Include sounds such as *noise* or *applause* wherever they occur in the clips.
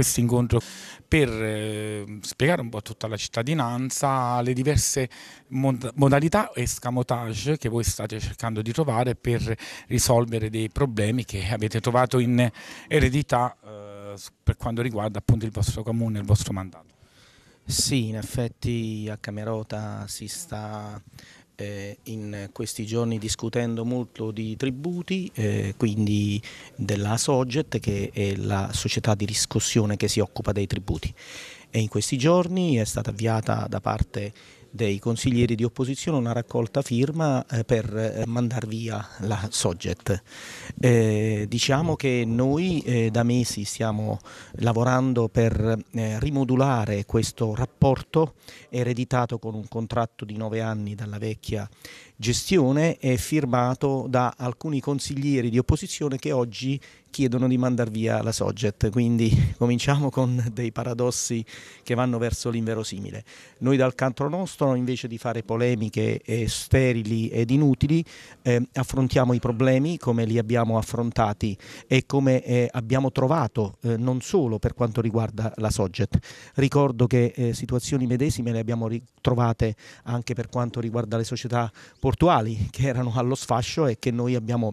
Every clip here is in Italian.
questo incontro per eh, spiegare un po' a tutta la cittadinanza le diverse modalità e scamotage che voi state cercando di trovare per risolvere dei problemi che avete trovato in eredità eh, per quanto riguarda appunto il vostro comune e il vostro mandato. Sì, in effetti a Camerota si sta eh, in questi giorni discutendo molto di tributi, eh, quindi della Soget che è la società di riscossione che si occupa dei tributi e in questi giorni è stata avviata da parte dei consiglieri di opposizione una raccolta firma eh, per eh, mandar via la Sogget. Eh, diciamo che noi eh, da mesi stiamo lavorando per eh, rimodulare questo rapporto ereditato con un contratto di nove anni dalla vecchia gestione è firmato da alcuni consiglieri di opposizione che oggi chiedono di mandare via la Soget, quindi *laughs* cominciamo con dei paradossi che vanno verso l'inverosimile. Noi dal canto nostro, invece di fare polemiche sterili ed inutili, eh, affrontiamo i problemi come li abbiamo affrontati e come eh, abbiamo trovato eh, non solo per quanto riguarda la Soget. Ricordo che eh, situazioni medesime le abbiamo ritrovate anche per quanto riguarda le società politiche portuali che erano allo sfascio e che noi abbiamo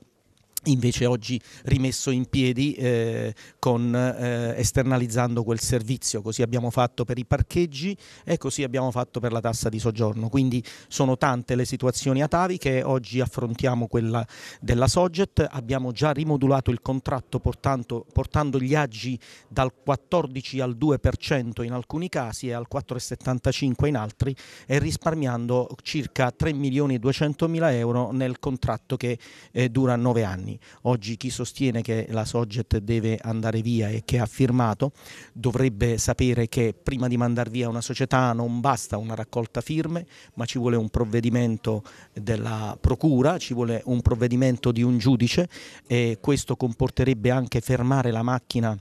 invece oggi rimesso in piedi eh, con, eh, esternalizzando quel servizio, così abbiamo fatto per i parcheggi e così abbiamo fatto per la tassa di soggiorno, quindi sono tante le situazioni ataviche, oggi affrontiamo quella della Soget, abbiamo già rimodulato il contratto portando, portando gli aggi dal 14 al 2% in alcuni casi e al 4,75 in altri e risparmiando circa 3 milioni e 200 mila euro nel contratto che eh, dura 9 anni. Oggi chi sostiene che la Soget deve andare via e che ha firmato dovrebbe sapere che prima di mandare via una società non basta una raccolta firme, ma ci vuole un provvedimento della procura, ci vuole un provvedimento di un giudice e questo comporterebbe anche fermare la macchina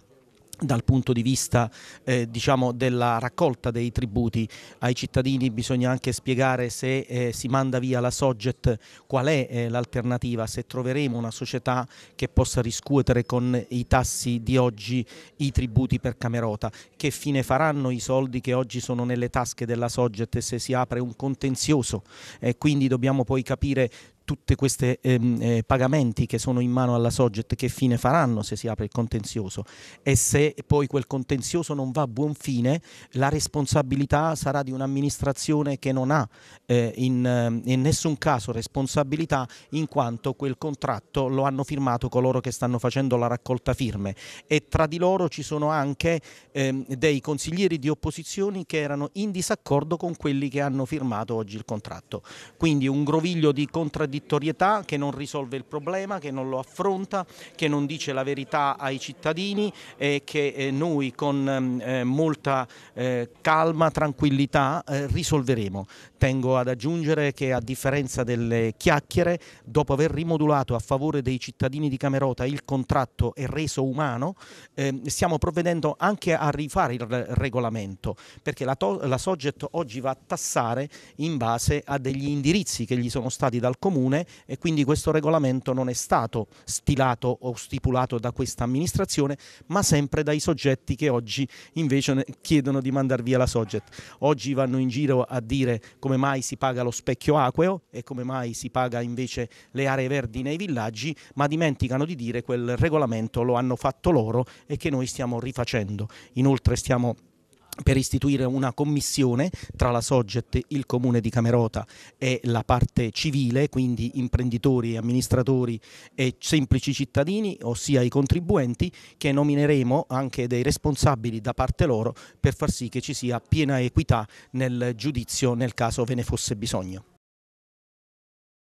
dal punto di vista eh, diciamo, della raccolta dei tributi ai cittadini bisogna anche spiegare se eh, si manda via la Soget qual è eh, l'alternativa, se troveremo una società che possa riscuotere con i tassi di oggi i tributi per Camerota, che fine faranno i soldi che oggi sono nelle tasche della Soget se si apre un contenzioso e quindi dobbiamo poi capire tutti questi ehm, eh, pagamenti che sono in mano alla Soget che fine faranno se si apre il contenzioso e se poi quel contenzioso non va a buon fine la responsabilità sarà di un'amministrazione che non ha eh, in, eh, in, nessun caso responsabilità in quanto quel contratto lo hanno firmato coloro che stanno facendo la raccolta firme e tra di loro ci sono anche ehm, dei consiglieri di opposizioni che erano in disaccordo con quelli che hanno firmato oggi il contratto. Quindi un groviglio di contraddizioni contraddittorietà che non risolve il problema, che non lo affronta, che non dice la verità ai cittadini e che eh, noi con ehm, eh, molta eh, calma, tranquillità risolveremo. Tengo ad aggiungere che a differenza delle chiacchiere, dopo aver rimodulato a favore dei cittadini di Camerota il contratto e reso umano, ehm, stiamo provvedendo anche a rifare il regolamento perché la, la Sogget oggi va a tassare in base a degli indirizzi che gli sono stati dal comune comune e quindi questo regolamento non è stato stilato o stipulato da questa amministrazione, ma sempre dai soggetti che oggi invece chiedono di mandar via la Soget. Oggi vanno in giro a dire come mai si paga lo specchio acqueo e come mai si paga invece le aree verdi nei villaggi, ma dimenticano di dire quel regolamento lo hanno fatto loro e che noi stiamo rifacendo. Inoltre stiamo per istituire una commissione tra la Sogget, il comune di Camerota e la parte civile, quindi imprenditori, amministratori e semplici cittadini, ossia i contribuenti, che nomineremo anche dei responsabili da parte loro per far sì che ci sia piena equità nel giudizio nel caso ve ne fosse bisogno.